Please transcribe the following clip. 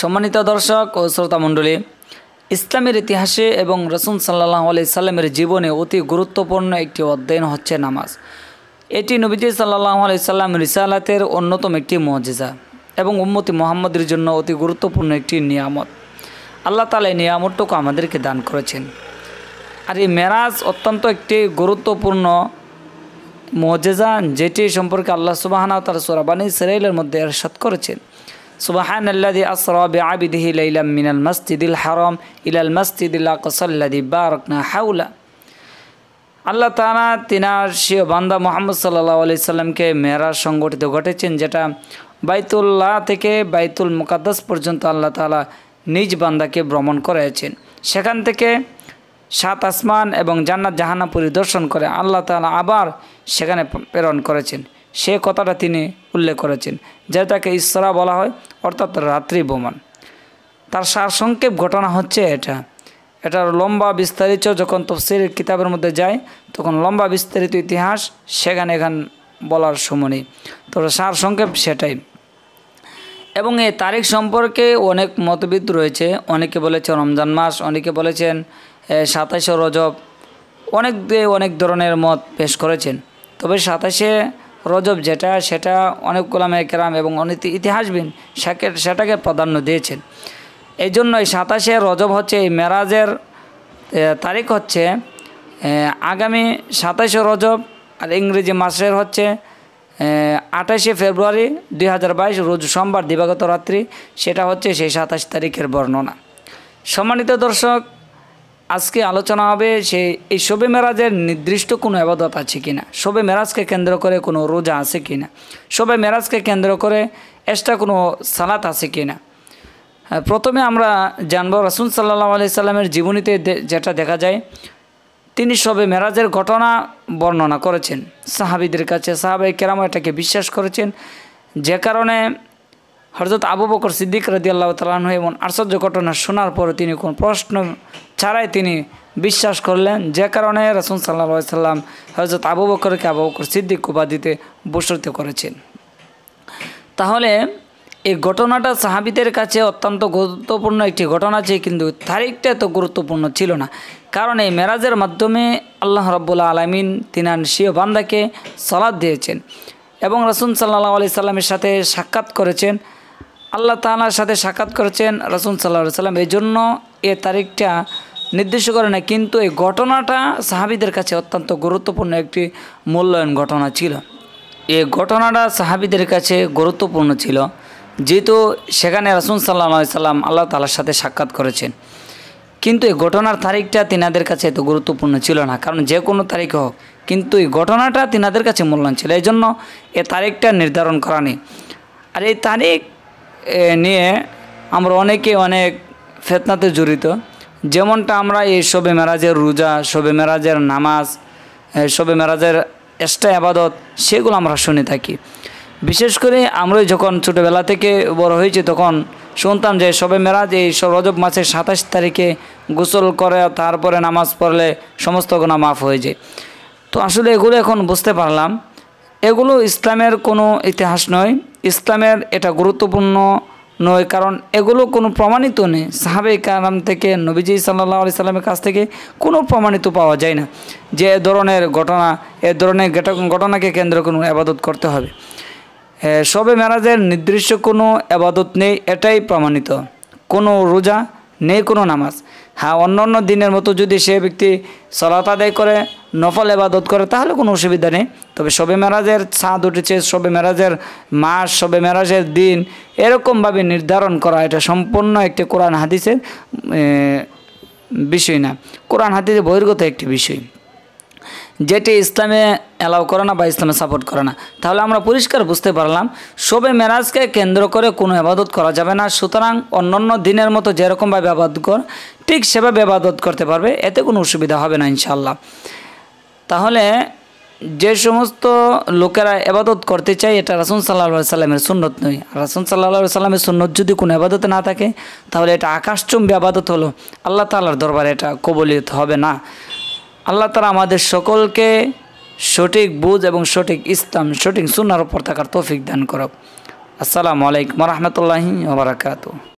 সম্মানিত দর্শক ও শ্রোতামণ্ডলী ইসলামের ইতিহাসে এবং রসুন সাল্লাহ আলি সাল্লামের জীবনে অতি গুরুত্বপূর্ণ একটি অধ্যয়ন হচ্ছে নামাজ এটি নবীজি সাল্লাহ আলি সাল্লাম রিসালাতের অন্যতম একটি মজিজা এবং উম্মতি মোহাম্মদের জন্য অতি গুরুত্বপূর্ণ একটি নিয়ামত আল্লাহ তালা এই নিয়ামতটুকু আমাদেরকে দান করেছেন আর এই মেরাজ অত্যন্ত একটি গুরুত্বপূর্ণ মজেজা যেটি সম্পর্কে আল্লাহ সুবাহানা তার সোরাবানী সেরাইলের মধ্যে এরশাদ করেছেন سبحان الذي أسرى بعبده ليلا من المسجد الحرام إلى المسجد الأقصى الذي باركنا حوله আল্লাহ তালা তিনার সিও বান্দা মোহাম্মদ সাল্লাহ আলি সাল্লামকে মেয়েরাজ সংগঠিত ঘটেছেন যেটা বাইতুল্লাহ থেকে বাইতুল মুকাদ্দাস পর্যন্ত আল্লাহ তালা নিজ বান্দাকে ভ্রমণ করেছেন সেখান থেকে সাত আসমান এবং জান্নাত জাহানা পরিদর্শন করে আল্লাহ তালা আবার সেখানে প্রেরণ করেছেন সে কথাটা তিনি উল্লেখ করেছেন যা তাকে ইসরা বলা হয় অর্থাৎ রাত্রি বোমান তার সারসংক্ষেপ ঘটনা হচ্ছে এটা এটার লম্বা বিস্তারিত যখন তফসির কিতাবের মধ্যে যায় তখন লম্বা বিস্তারিত ইতিহাস সেখানে এখান বলার সময় নেই তো সারসংক্ষেপ সেটাই এবং এই তারিখ সম্পর্কে অনেক মতবিদ রয়েছে অনেকে বলেছে রমজান মাস অনেকে বলেছেন সাতাশে রজব অনেক অনেক ধরনের মত পেশ করেছেন তবে সাতাশে রজব যেটা সেটা অনেক গোলামে কেরাম এবং অনেক ইতিহাসবিন সেকে সেটাকে প্রাধান্য দিয়েছেন এই জন্য এই সাতাশে রজব হচ্ছে এই মেরাজের তারিখ হচ্ছে আগামী সাতাশে রজব আর ইংরেজি মাসের হচ্ছে আঠাশে ফেব্রুয়ারি দুই রোজ সোমবার দিবাগত রাত্রি সেটা হচ্ছে সেই সাতাশ তারিখের বর্ণনা সম্মানিত দর্শক আজকে আলোচনা হবে সে এই শোবে মেরাজের নির্দিষ্ট কোনো আবাদত আছে কি না শোবে মেরাজকে কেন্দ্র করে কোনো রোজা আছে কি না শোবে মেরাজকে কেন্দ্র করে এক্সট্রা কোনো সালাত আছে কি না হ্যাঁ, প্রথমে আমরা জানব রাসুল সাল্লাহ আলি সাল্লামের জীবনীতে যেটা দেখা যায় তিনি সবে মেরাজের ঘটনা বর্ণনা করেছেন সাহাবিদের কাছে সাহাবাই কেরাম এটাকে বিশ্বাস করেছেন যে কারণে হরজত আবু বকর সিদ্দিক রদিয়াল্লাহ তালাহ এবং আশ্চর্য ঘটনা শোনার পর তিনি কোন প্রশ্ন ছাড়াই তিনি বিশ্বাস করলেন যে কারণে রসুন সাল্লা সাল্লাম হরজত আবু বকরকে আবু বকর সিদ্দিক উপাধিতে বসরিত করেছেন তাহলে এই ঘটনাটা সাহাবিদের কাছে অত্যন্ত গুরুত্বপূর্ণ একটি ঘটনা ছিল কিন্তু তারিখটা এত গুরুত্বপূর্ণ ছিল না কারণ এই মেরাজের মাধ্যমে আল্লাহ রব্বুল্লা আলমিন তিনান শিও বান্দাকে সলাদ দিয়েছেন এবং রসুন সাল্লা আলি সাল্লামের সাথে সাক্ষাৎ করেছেন আল্লাহ তালার সাথে সাক্ষাৎ করেছেন রসুল সাল্লা সাল্লাম এই জন্য এ তারিখটা নির্দিষ্ট করে না কিন্তু এই ঘটনাটা সাহাবিদের কাছে অত্যন্ত গুরুত্বপূর্ণ একটি মূল্যায়ন ঘটনা ছিল এই ঘটনাটা সাহাবিদের কাছে গুরুত্বপূর্ণ ছিল যেহেতু সেখানে রসুল সাল্লা সাল্লাম আল্লাহ তালার সাথে সাক্ষাৎ করেছেন কিন্তু এই ঘটনার তারিখটা তিনাদের কাছে এত গুরুত্বপূর্ণ ছিল না কারণ যে কোনো তারিখ হোক কিন্তু এই ঘটনাটা তিনাদের কাছে মূল্যায়ন ছিল এই জন্য এ তারিখটা নির্ধারণ করা নেই আর এই তারিখ নিয়ে আমরা অনেকে অনেক ফেতনাতে জড়িত যেমনটা আমরা এই শবে মেরাজের রোজা শবে মেরাজের নামাজ শবে মেরাজের এস্টা আবাদত সেগুলো আমরা শুনে থাকি বিশেষ করে আমরা যখন ছোটোবেলা থেকে বড় হয়েছি তখন শুনতাম যে শবে মেরাজ এই রজব মাসের সাতাশ তারিখে গোসল করে তারপরে নামাজ পড়লে সমস্ত গোনা মাফ হয়ে যায় তো আসলে এগুলো এখন বুঝতে পারলাম এগুলো ইসলামের কোনো ইতিহাস নয় ইসলামের এটা গুরুত্বপূর্ণ নয় কারণ এগুলো কোনো প্রমাণিত নেই সাহাবে কালাম থেকে নবীজি সাল্লাহ আলি সাল্লামের কাছ থেকে কোনো প্রমাণিত পাওয়া যায় না যে এ ধরনের ঘটনা এ ধরনের ঘটনাকে কেন্দ্র কোনো আবাদত করতে হবে সবে মেরাজের নির্দিষ্ট কোনো আবাদত নেই এটাই প্রমাণিত কোনো রোজা নেই কোনো নামাজ হ্যাঁ অন্য অন্য দিনের মতো যদি সে ব্যক্তি সলাত আদায় করে নফল এবাদত করে তাহলে কোনো অসুবিধা নেই তবে সবে মেরাজের ছাদ উঠেছে সবে মেরাজের মাস সবে মেরাজের দিন এরকমভাবে নির্ধারণ করা এটা সম্পূর্ণ একটি কোরআন হাদিসের বিষয় না কোরআন হাদিসের বহির্গত একটি বিষয় যেটি ইসলামে অ্যালাউ করে না বা ইসলামে সাপোর্ট করে না তাহলে আমরা পরিষ্কার বুঝতে পারলাম শবে মেরাজকে কেন্দ্র করে কোনো আবাদত করা যাবে না সুতরাং অন্যান্য দিনের মতো যেরকমভাবে আবাদ কর ঠিক সেভাবে আবাদত করতে পারবে এতে কোনো অসুবিধা হবে না ইনশাল্লাহ তাহলে যে সমস্ত লোকেরা এবাদত করতে চায় এটা রাসুল সাল্লাহ সাল্লামের সুন্নত নয় রাসুল সাল্লাহ সাল্লামের সুন্নত যদি কোনো আবাদত না থাকে তাহলে এটা আকাশচুম্বী আবাদত হলো আল্লাহ তালার দরবারে এটা কবলিত হবে না আল্লাহ তালা আমাদের সকলকে সঠিক বুঝ এবং সঠিক ইসলাম সঠিক সুনার উপর থাকার তৌফিক দান করক আসসালামু আলাইকুম রহমতুল্লাহি ওবরাকাতু